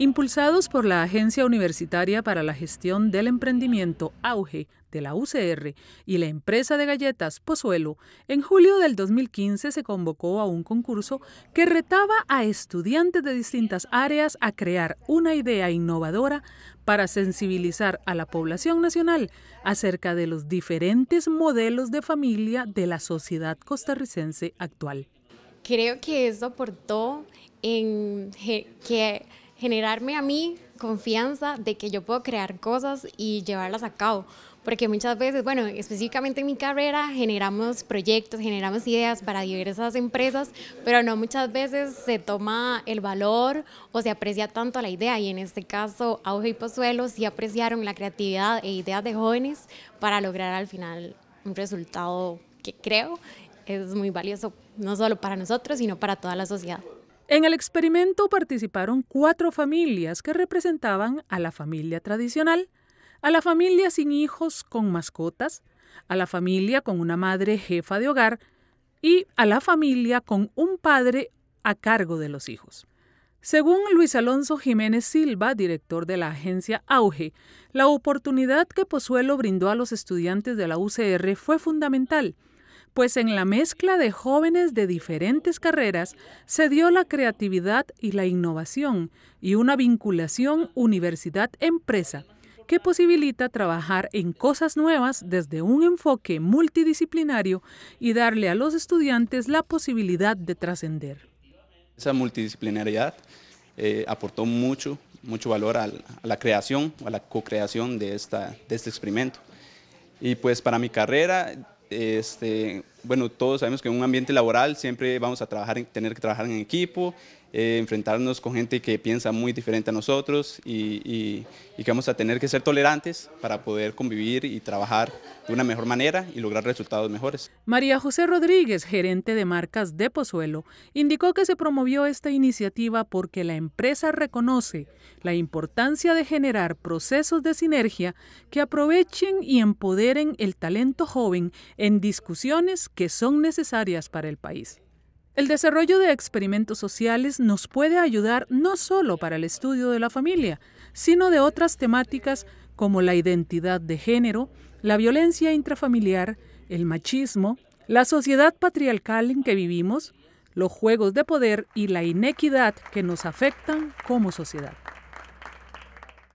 Impulsados por la Agencia Universitaria para la Gestión del Emprendimiento, AUGE, de la UCR y la empresa de galletas Pozuelo, en julio del 2015 se convocó a un concurso que retaba a estudiantes de distintas áreas a crear una idea innovadora para sensibilizar a la población nacional acerca de los diferentes modelos de familia de la sociedad costarricense actual. Creo que eso aportó en que generarme a mí confianza de que yo puedo crear cosas y llevarlas a cabo. Porque muchas veces, bueno, específicamente en mi carrera generamos proyectos, generamos ideas para diversas empresas, pero no muchas veces se toma el valor o se aprecia tanto la idea. Y en este caso, Auge y Pozuelo sí apreciaron la creatividad e ideas de jóvenes para lograr al final un resultado que creo es muy valioso, no solo para nosotros, sino para toda la sociedad. En el experimento participaron cuatro familias que representaban a la familia tradicional, a la familia sin hijos con mascotas, a la familia con una madre jefa de hogar y a la familia con un padre a cargo de los hijos. Según Luis Alonso Jiménez Silva, director de la agencia Auge, la oportunidad que Pozuelo brindó a los estudiantes de la UCR fue fundamental pues en la mezcla de jóvenes de diferentes carreras se dio la creatividad y la innovación y una vinculación universidad-empresa que posibilita trabajar en cosas nuevas desde un enfoque multidisciplinario y darle a los estudiantes la posibilidad de trascender. Esa multidisciplinariedad eh, aportó mucho, mucho valor a, la creación, a la co-creación de, de este experimento. Y pues para mi carrera este, bueno, todos sabemos que en un ambiente laboral siempre vamos a trabajar, tener que trabajar en equipo, eh, enfrentarnos con gente que piensa muy diferente a nosotros y, y, que vamos a tener que ser tolerantes para poder convivir y trabajar de una mejor manera y lograr resultados mejores. María José Rodríguez, gerente de marcas de Pozuelo, indicó que se promovió esta iniciativa porque la empresa reconoce la importancia de generar procesos de sinergia que aprovechen y empoderen el talento joven en discusiones que son necesarias para el país. El desarrollo de experimentos sociales nos puede ayudar no solo para el estudio de la familia, sino de otras temáticas como la identidad de género, la violencia intrafamiliar, el machismo, la sociedad patriarcal en que vivimos, los juegos de poder y la inequidad que nos afectan como sociedad.